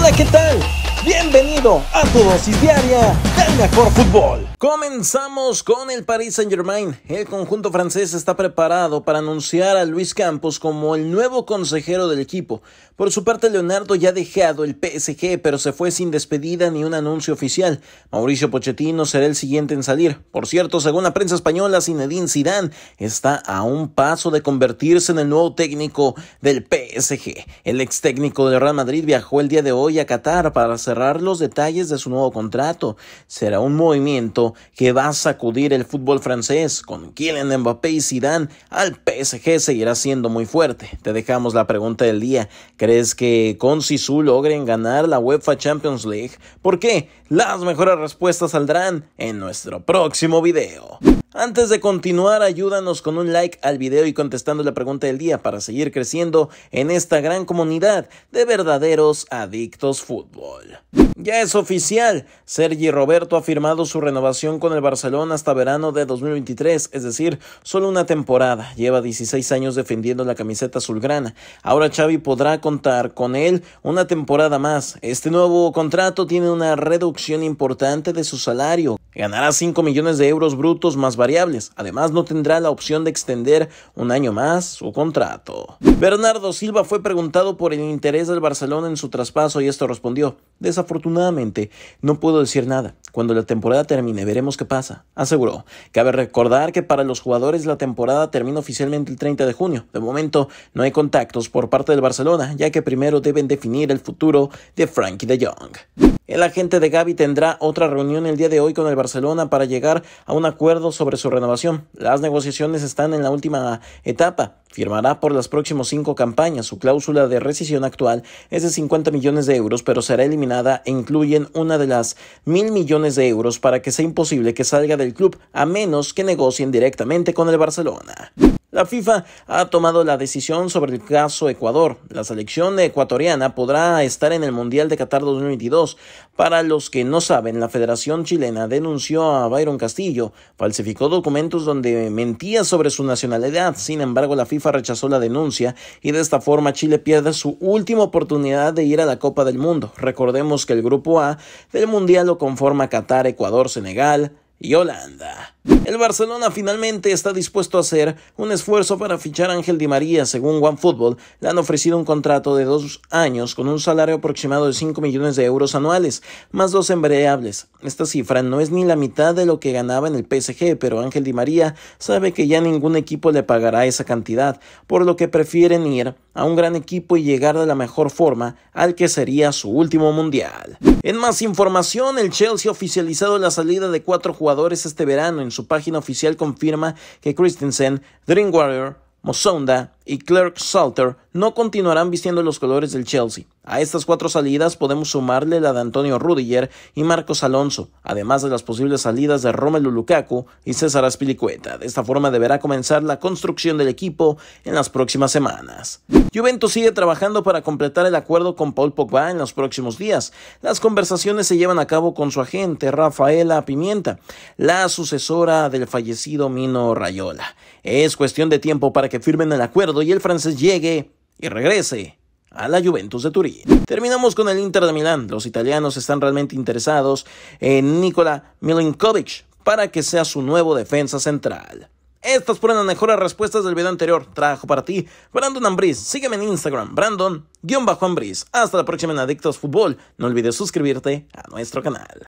Hola, ¿qué tal? Bienvenido a tu dosis diaria del mejor fútbol. Comenzamos con el Paris Saint-Germain. El conjunto francés está preparado para anunciar a Luis Campos como el nuevo consejero del equipo. Por su parte, Leonardo ya ha dejado el PSG, pero se fue sin despedida ni un anuncio oficial. Mauricio Pochettino será el siguiente en salir. Por cierto, según la prensa española, Zinedine Zidane está a un paso de convertirse en el nuevo técnico del PSG. El ex técnico de Real Madrid viajó el día de hoy a Qatar para cerrar los detalles de su nuevo contrato. Será un movimiento que va a sacudir el fútbol francés. Con Kylian Mbappé y Zidane, al PSG seguirá siendo muy fuerte. Te dejamos la pregunta del día. ¿Crees que con Sisu logren ganar la UEFA Champions League? ¿Por qué? Las mejores respuestas saldrán en nuestro próximo video. Antes de continuar, ayúdanos con un like al video y contestando la pregunta del día para seguir creciendo en esta gran comunidad de verdaderos adictos fútbol. Ya es oficial, Sergi Roberto ha firmado su renovación con el Barcelona hasta verano de 2023, es decir, solo una temporada. Lleva 16 años defendiendo la camiseta azulgrana. Ahora Xavi podrá contar con él una temporada más. Este nuevo contrato tiene una reducción importante de su salario, ganará 5 millones de euros brutos más variables. Además, no tendrá la opción de extender un año más su contrato. Bernardo Silva fue preguntado por el interés del Barcelona en su traspaso y esto respondió, desafortunadamente, no puedo decir nada. Cuando la temporada termine veremos qué pasa, aseguró. Cabe recordar que para los jugadores la temporada termina oficialmente el 30 de junio. De momento no hay contactos por parte del Barcelona, ya que primero deben definir el futuro de Frankie de Jong. El agente de Gaby tendrá otra reunión el día de hoy con el Barcelona para llegar a un acuerdo sobre su renovación. Las negociaciones están en la última etapa. Firmará por las próximas cinco campañas. Su cláusula de rescisión actual es de 50 millones de euros, pero será eliminada e incluyen una de las mil millones de euros para que sea imposible que salga del club, a menos que negocien directamente con el Barcelona. La FIFA ha tomado la decisión sobre el caso Ecuador. La selección ecuatoriana podrá estar en el Mundial de Qatar 2022. Para los que no saben, la Federación Chilena denunció a Byron Castillo, falsificó documentos donde mentía sobre su nacionalidad. Sin embargo, la FIFA rechazó la denuncia y de esta forma Chile pierde su última oportunidad de ir a la Copa del Mundo. Recordemos que el grupo A del Mundial lo conforma Qatar, Ecuador, Senegal y Holanda. El Barcelona finalmente está dispuesto a hacer un esfuerzo para fichar a Ángel Di María. Según OneFootball, le han ofrecido un contrato de dos años con un salario aproximado de 5 millones de euros anuales, más dos en Esta cifra no es ni la mitad de lo que ganaba en el PSG, pero Ángel Di María sabe que ya ningún equipo le pagará esa cantidad, por lo que prefieren ir a un gran equipo y llegar de la mejor forma al que sería su último mundial. En más información, el Chelsea ha oficializado la salida de cuatro jugadores este verano en su página oficial confirma que Christensen, Dream Warrior, y Clerk Salter no continuarán vistiendo los colores del Chelsea. A estas cuatro salidas podemos sumarle la de Antonio Rudiger y Marcos Alonso, además de las posibles salidas de Romelu Lukaku y César Azpilicueta. De esta forma deberá comenzar la construcción del equipo en las próximas semanas. Juventus sigue trabajando para completar el acuerdo con Paul Pogba en los próximos días. Las conversaciones se llevan a cabo con su agente Rafaela Pimienta, la sucesora del fallecido Mino Rayola. Es cuestión de tiempo para que firmen el acuerdo y el francés llegue y regrese a la Juventus de Turín. Terminamos con el Inter de Milán. Los italianos están realmente interesados en Nikola Milinkovic para que sea su nuevo defensa central. Estas fueron las mejores respuestas del video anterior. Trajo para ti, Brandon Ambris. Sígueme en Instagram, Brandon-Ambris. Hasta la próxima en Adictos Fútbol. No olvides suscribirte a nuestro canal.